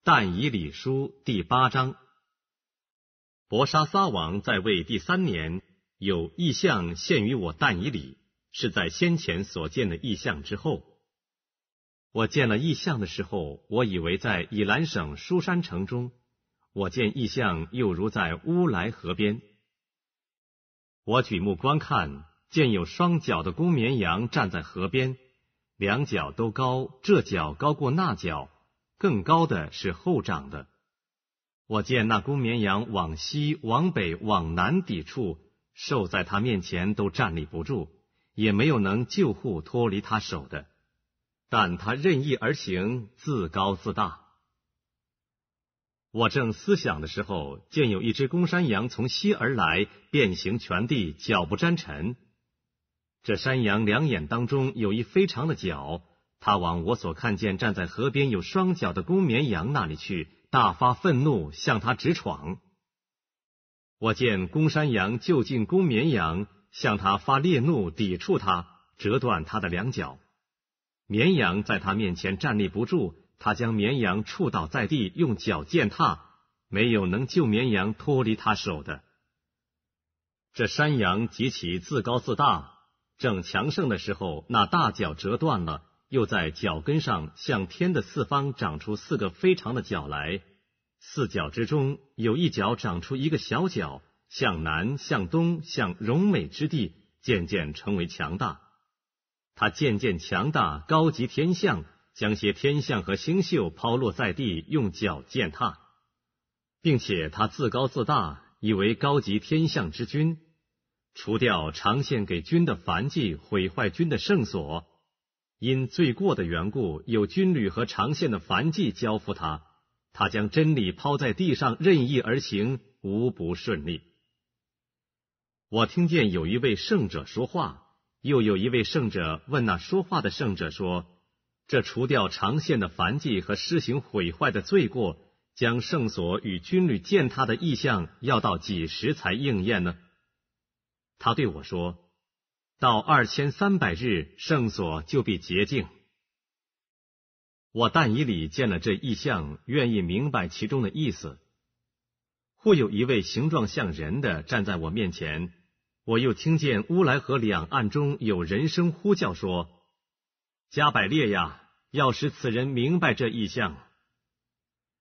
《但以理书》第八章，伯沙撒王在位第三年，有异象现于我。但以理是在先前所见的异象之后。我见了异象的时候，我以为在以兰省舒山城中。我见异象又如在乌来河边。我举目观看，见有双脚的公绵羊站在河边，两脚都高，这脚高过那脚。更高的是后长的。我见那公绵羊往西、往北、往南抵触，兽在它面前都站立不住，也没有能救护脱离它手的。但它任意而行，自高自大。我正思想的时候，见有一只公山羊从西而来，变形全地，脚不沾尘。这山羊两眼当中有一非常的角。他往我所看见站在河边有双脚的公绵羊那里去，大发愤怒，向他直闯。我见公山羊就近公绵羊，向他发烈怒，抵触他，折断他的两脚。绵羊在他面前站立不住，他将绵羊触倒在地，用脚践踏，没有能救绵羊脱离他手的。这山羊极其自高自大，正强盛的时候，那大脚折断了。又在脚跟上向天的四方长出四个非常的角来，四角之中有一角长出一个小角，向南、向东、向荣美之地，渐渐成为强大。他渐渐强大，高级天象将些天象和星宿抛落在地，用脚践踏，并且他自高自大，以为高级天象之君，除掉常献给君的凡祭，毁坏君的圣所。因罪过的缘故，有军旅和长线的繁迹交付他，他将真理抛在地上，任意而行，无不顺利。我听见有一位圣者说话，又有一位圣者问那说话的圣者说：“这除掉长线的繁迹和施行毁坏的罪过，将圣所与军旅践踏的意象，要到几时才应验呢？”他对我说。到二千三百日，圣所就必洁净。我但以理见了这异象，愿意明白其中的意思。忽有一位形状像人的站在我面前，我又听见乌来河两岸中有人声呼叫说：“加百列呀，要使此人明白这异象。”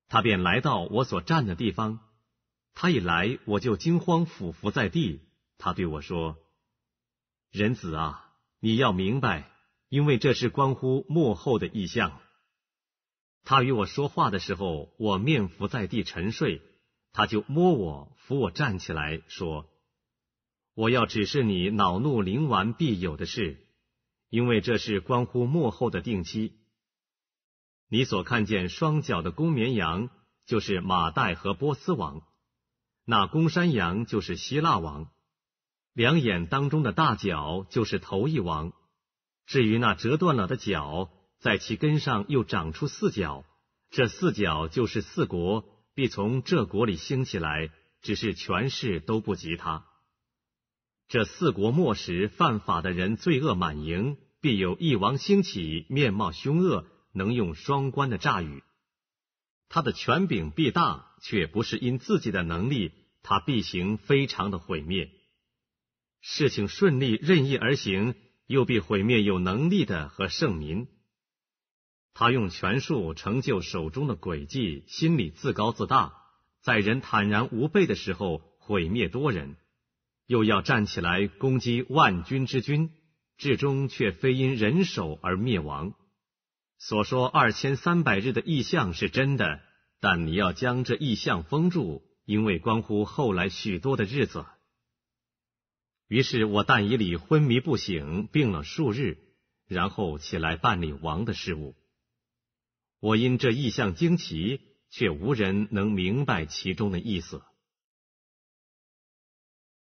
他便来到我所站的地方，他一来，我就惊慌俯伏在地。他对我说。人子啊，你要明白，因为这是关乎幕后的意象。他与我说话的时候，我面伏在地沉睡，他就摸我，扶我站起来，说：“我要指示你恼怒灵丸必有的事，因为这是关乎幕后的定期。你所看见双脚的公绵羊，就是马代和波斯王；那公山羊就是希腊王。”两眼当中的大角就是头一王，至于那折断了的角，在其根上又长出四角，这四角就是四国，必从这国里兴起来，只是权势都不及他。这四国末时犯法的人罪恶满盈，必有一王兴起，面貌凶恶，能用双关的诈语，他的权柄必大，却不是因自己的能力，他必行非常的毁灭。事情顺利，任意而行，又必毁灭有能力的和圣民。他用权术成就手中的诡计，心里自高自大，在人坦然无备的时候毁灭多人，又要站起来攻击万军之君，至终却非因人手而灭亡。所说二千三百日的意象是真的，但你要将这意象封住，因为关乎后来许多的日子。于是我但以里昏迷不醒，病了数日，然后起来办理王的事务。我因这意象惊奇，却无人能明白其中的意思。